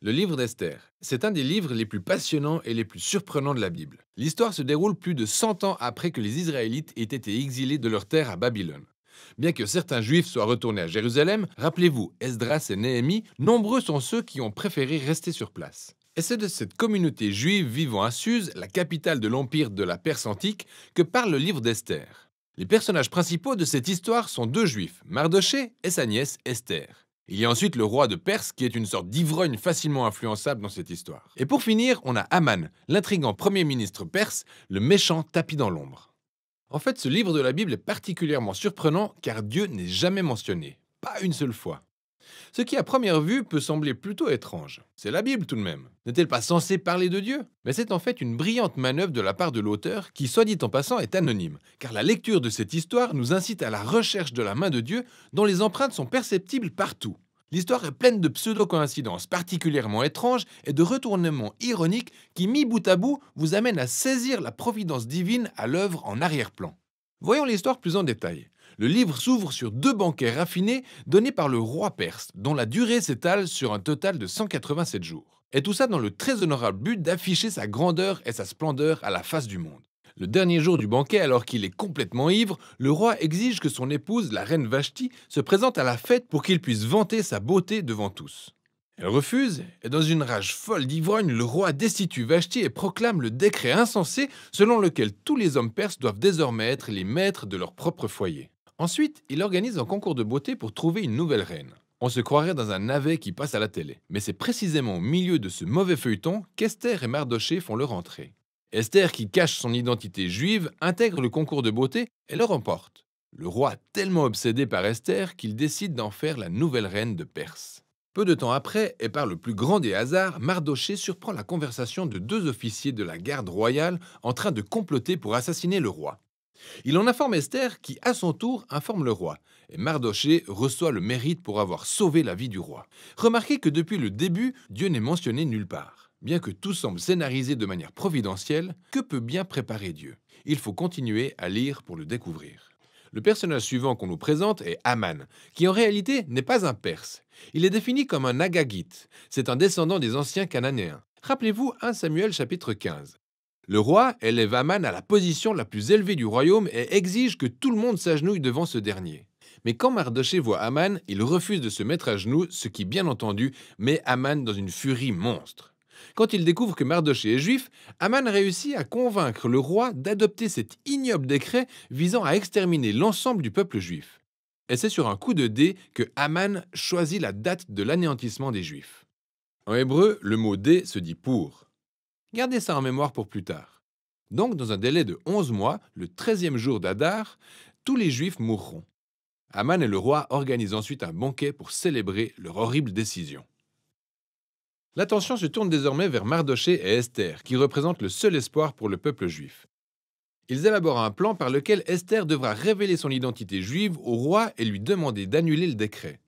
Le livre d'Esther, c'est un des livres les plus passionnants et les plus surprenants de la Bible. L'histoire se déroule plus de 100 ans après que les Israélites aient été exilés de leur terre à Babylone. Bien que certains juifs soient retournés à Jérusalem, rappelez-vous, Esdras et Néhémie, nombreux sont ceux qui ont préféré rester sur place. Et c'est de cette communauté juive vivant à Suse, la capitale de l'empire de la Perse antique, que parle le livre d'Esther. Les personnages principaux de cette histoire sont deux juifs, Mardoché et sa nièce Esther. Il y a ensuite le roi de Perse, qui est une sorte d'ivrogne facilement influençable dans cette histoire. Et pour finir, on a Aman, l'intrigant premier ministre perse, le méchant tapis dans l'ombre. En fait, ce livre de la Bible est particulièrement surprenant car Dieu n'est jamais mentionné, pas une seule fois. Ce qui à première vue peut sembler plutôt étrange. C'est la Bible tout de même. N'est-elle pas censée parler de Dieu Mais c'est en fait une brillante manœuvre de la part de l'auteur qui, soit dit en passant, est anonyme, car la lecture de cette histoire nous incite à la recherche de la main de Dieu dont les empreintes sont perceptibles partout. L'histoire est pleine de pseudo-coïncidences particulièrement étranges et de retournements ironiques qui, mis bout à bout, vous amènent à saisir la providence divine à l'œuvre en arrière-plan. Voyons l'histoire plus en détail. Le livre s'ouvre sur deux banquets raffinés donnés par le roi perse, dont la durée s'étale sur un total de 187 jours. Et tout ça dans le très honorable but d'afficher sa grandeur et sa splendeur à la face du monde. Le dernier jour du banquet, alors qu'il est complètement ivre, le roi exige que son épouse, la reine Vashti, se présente à la fête pour qu'il puisse vanter sa beauté devant tous. Elle refuse, et dans une rage folle d'ivrogne, le roi destitue Vashti et proclame le décret insensé selon lequel tous les hommes perses doivent désormais être les maîtres de leur propre foyer. Ensuite, il organise un concours de beauté pour trouver une nouvelle reine. On se croirait dans un navet qui passe à la télé. Mais c'est précisément au milieu de ce mauvais feuilleton qu'Esther et Mardoché font leur entrée. Esther, qui cache son identité juive, intègre le concours de beauté et le remporte. Le roi, tellement obsédé par Esther, qu'il décide d'en faire la nouvelle reine de Perse. Peu de temps après, et par le plus grand des hasards, Mardoché surprend la conversation de deux officiers de la garde royale en train de comploter pour assassiner le roi. Il en informe Esther, qui à son tour informe le roi, et Mardoché reçoit le mérite pour avoir sauvé la vie du roi. Remarquez que depuis le début, Dieu n'est mentionné nulle part. Bien que tout semble scénarisé de manière providentielle, que peut bien préparer Dieu Il faut continuer à lire pour le découvrir. Le personnage suivant qu'on nous présente est Aman, qui en réalité n'est pas un Perse. Il est défini comme un Agagite, c'est un descendant des anciens Cananéens. Rappelez-vous 1 Samuel chapitre 15. Le roi élève Aman à la position la plus élevée du royaume et exige que tout le monde s'agenouille devant ce dernier. Mais quand Mardoché voit Aman, il refuse de se mettre à genoux, ce qui, bien entendu, met Aman dans une furie monstre. Quand il découvre que Mardoché est juif, Aman réussit à convaincre le roi d'adopter cet ignoble décret visant à exterminer l'ensemble du peuple juif. Et c'est sur un coup de dé que Aman choisit la date de l'anéantissement des juifs. En hébreu, le mot dé se dit pour. Gardez ça en mémoire pour plus tard. Donc, dans un délai de 11 mois, le 13e jour d'Adar, tous les Juifs mourront. Aman et le roi organisent ensuite un banquet pour célébrer leur horrible décision. L'attention se tourne désormais vers Mardoché et Esther, qui représentent le seul espoir pour le peuple juif. Ils élaborent un plan par lequel Esther devra révéler son identité juive au roi et lui demander d'annuler le décret.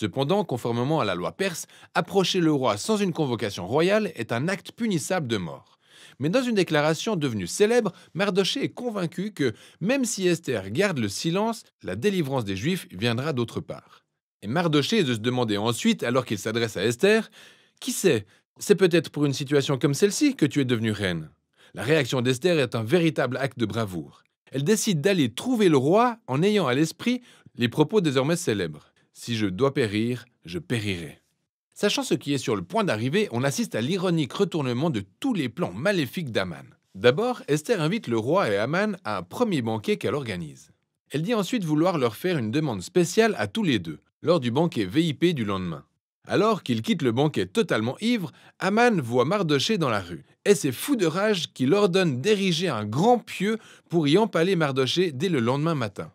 Cependant, conformément à la loi perse, approcher le roi sans une convocation royale est un acte punissable de mort. Mais dans une déclaration devenue célèbre, Mardoché est convaincu que, même si Esther garde le silence, la délivrance des Juifs viendra d'autre part. Et Mardoché est de se demander ensuite, alors qu'il s'adresse à Esther, Qui sait C'est peut-être pour une situation comme celle-ci que tu es devenue reine. La réaction d'Esther est un véritable acte de bravoure. Elle décide d'aller trouver le roi en ayant à l'esprit les propos désormais célèbres. Si je dois périr, je périrai. Sachant ce qui est sur le point d'arriver, on assiste à l'ironique retournement de tous les plans maléfiques d'Aman. D'abord, Esther invite le roi et Aman à un premier banquet qu'elle organise. Elle dit ensuite vouloir leur faire une demande spéciale à tous les deux, lors du banquet VIP du lendemain. Alors qu'ils quittent le banquet totalement ivre, Aman voit Mardoché dans la rue, et c'est fou de rage qu'il ordonne d'ériger un grand pieu pour y empaler Mardoché dès le lendemain matin.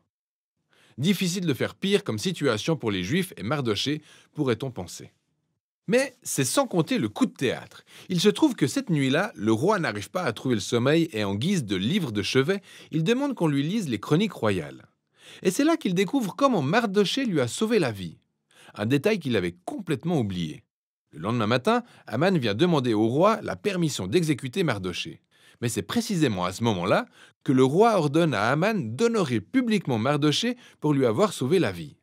Difficile de faire pire comme situation pour les Juifs et Mardoché, pourrait-on penser. Mais c'est sans compter le coup de théâtre. Il se trouve que cette nuit-là, le roi n'arrive pas à trouver le sommeil et en guise de livre de chevet, il demande qu'on lui lise les chroniques royales. Et c'est là qu'il découvre comment Mardoché lui a sauvé la vie. Un détail qu'il avait complètement oublié. Le lendemain matin, Aman vient demander au roi la permission d'exécuter Mardoché. Mais c'est précisément à ce moment-là que le roi ordonne à Aman d'honorer publiquement Mardoché pour lui avoir sauvé la vie.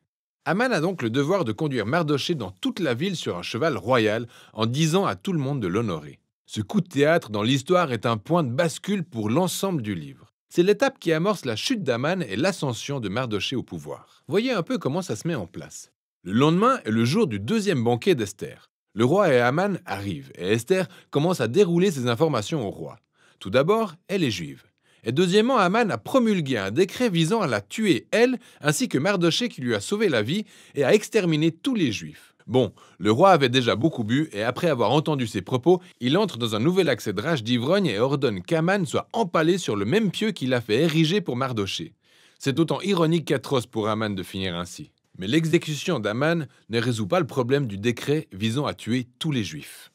Aman a donc le devoir de conduire Mardoché dans toute la ville sur un cheval royal en disant à tout le monde de l'honorer. Ce coup de théâtre dans l'histoire est un point de bascule pour l'ensemble du livre. C'est l'étape qui amorce la chute d'Aman et l'ascension de Mardoché au pouvoir. Voyez un peu comment ça se met en place. Le lendemain est le jour du deuxième banquet d'Esther. Le roi et Aman arrivent et Esther commence à dérouler ses informations au roi. Tout d'abord, elle est juive. Et deuxièmement, Aman a promulgué un décret visant à la tuer, elle, ainsi que Mardoché qui lui a sauvé la vie, et à exterminer tous les juifs. Bon, le roi avait déjà beaucoup bu, et après avoir entendu ses propos, il entre dans un nouvel accès de rage d'ivrogne et ordonne qu'Aman soit empalé sur le même pieu qu'il a fait ériger pour Mardoché. C'est autant ironique qu'atroce pour Aman de finir ainsi. Mais l'exécution d'Aman ne résout pas le problème du décret visant à tuer tous les juifs.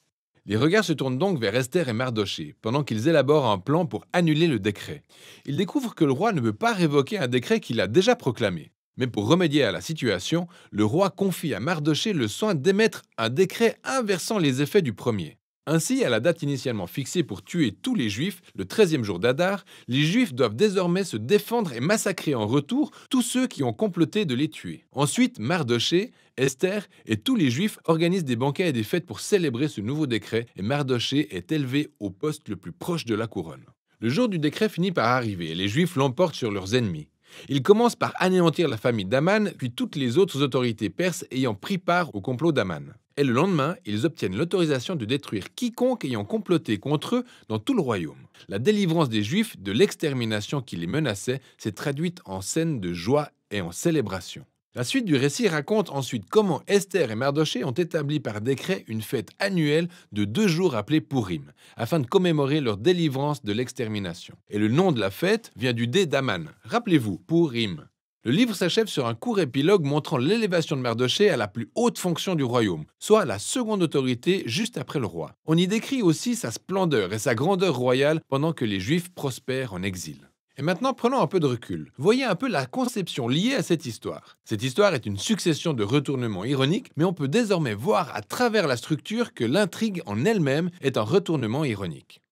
Les regards se tournent donc vers Esther et Mardoché, pendant qu'ils élaborent un plan pour annuler le décret. Ils découvrent que le roi ne veut pas révoquer un décret qu'il a déjà proclamé. Mais pour remédier à la situation, le roi confie à Mardoché le soin d'émettre un décret inversant les effets du premier. Ainsi, à la date initialement fixée pour tuer tous les juifs, le 13e jour d'Adar, les juifs doivent désormais se défendre et massacrer en retour tous ceux qui ont comploté de les tuer. Ensuite, Mardoché, Esther et tous les juifs organisent des banquets et des fêtes pour célébrer ce nouveau décret et Mardoché est élevé au poste le plus proche de la couronne. Le jour du décret finit par arriver et les juifs l'emportent sur leurs ennemis. Ils commencent par anéantir la famille d'Aman, puis toutes les autres autorités perses ayant pris part au complot d'Aman. Et le lendemain, ils obtiennent l'autorisation de détruire quiconque ayant comploté contre eux dans tout le royaume. La délivrance des Juifs de l'extermination qui les menaçait s'est traduite en scènes de joie et en célébration. La suite du récit raconte ensuite comment Esther et Mardoché ont établi par décret une fête annuelle de deux jours appelée Purim, afin de commémorer leur délivrance de l'extermination. Et le nom de la fête vient du dé d'Aman. Rappelez-vous, Purim. Le livre s'achève sur un court épilogue montrant l'élévation de Mardoché à la plus haute fonction du royaume, soit la seconde autorité juste après le roi. On y décrit aussi sa splendeur et sa grandeur royale pendant que les Juifs prospèrent en exil. Et maintenant, prenons un peu de recul. Voyez un peu la conception liée à cette histoire. Cette histoire est une succession de retournements ironiques, mais on peut désormais voir à travers la structure que l'intrigue en elle-même est un retournement ironique.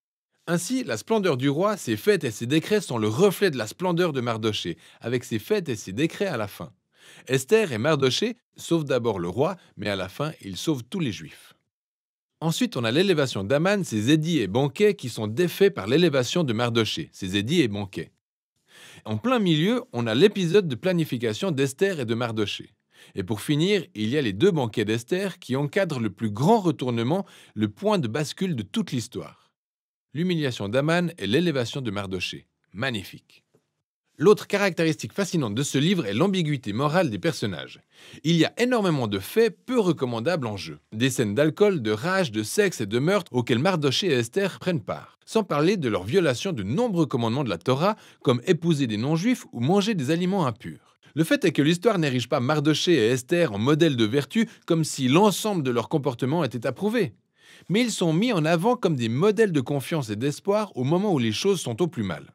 Ainsi, la splendeur du roi, ses fêtes et ses décrets sont le reflet de la splendeur de Mardoché, avec ses fêtes et ses décrets à la fin. Esther et Mardoché sauvent d'abord le roi, mais à la fin, ils sauvent tous les juifs. Ensuite, on a l'élévation d'Aman, ses édits et banquets qui sont défaits par l'élévation de Mardoché, ses édits et banquets en plein milieu, on a l'épisode de planification d'Esther et de Mardoché. Et pour finir, il y a les deux banquets d'Esther qui encadrent le plus grand retournement, le point de bascule de toute l'histoire. L'humiliation d'Aman et l'élévation de Mardoché. Magnifique. L'autre caractéristique fascinante de ce livre est l'ambiguïté morale des personnages. Il y a énormément de faits peu recommandables en jeu. Des scènes d'alcool, de rage, de sexe et de meurtre auxquelles Mardoché et Esther prennent part. Sans parler de leur violation de nombreux commandements de la Torah, comme épouser des non-juifs ou manger des aliments impurs. Le fait est que l'histoire n'érige pas Mardoché et Esther en modèle de vertu comme si l'ensemble de leur comportement était approuvé. Mais ils sont mis en avant comme des modèles de confiance et d'espoir au moment où les choses sont au plus mal.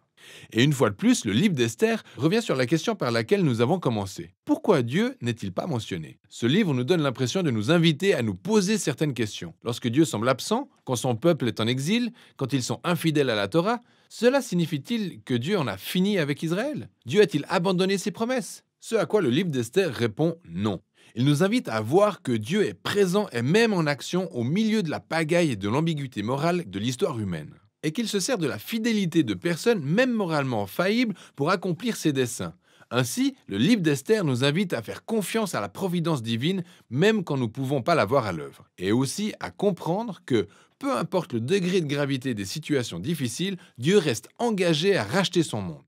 Et une fois de plus, le livre d'Esther revient sur la question par laquelle nous avons commencé. Pourquoi Dieu n'est-il pas mentionné Ce livre nous donne l'impression de nous inviter à nous poser certaines questions. Lorsque Dieu semble absent, quand son peuple est en exil, quand ils sont infidèles à la Torah, cela signifie-t-il que Dieu en a fini avec Israël Dieu a-t-il abandonné ses promesses Ce à quoi le livre d'Esther répond non. Il nous invite à voir que Dieu est présent et même en action au milieu de la pagaille et de l'ambiguïté morale de l'histoire humaine et qu'il se sert de la fidélité de personnes, même moralement faillibles, pour accomplir ses desseins. Ainsi, le livre d'Esther nous invite à faire confiance à la providence divine, même quand nous ne pouvons pas la voir à l'œuvre, et aussi à comprendre que, peu importe le degré de gravité des situations difficiles, Dieu reste engagé à racheter son monde.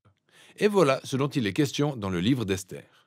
Et voilà ce dont il est question dans le livre d'Esther.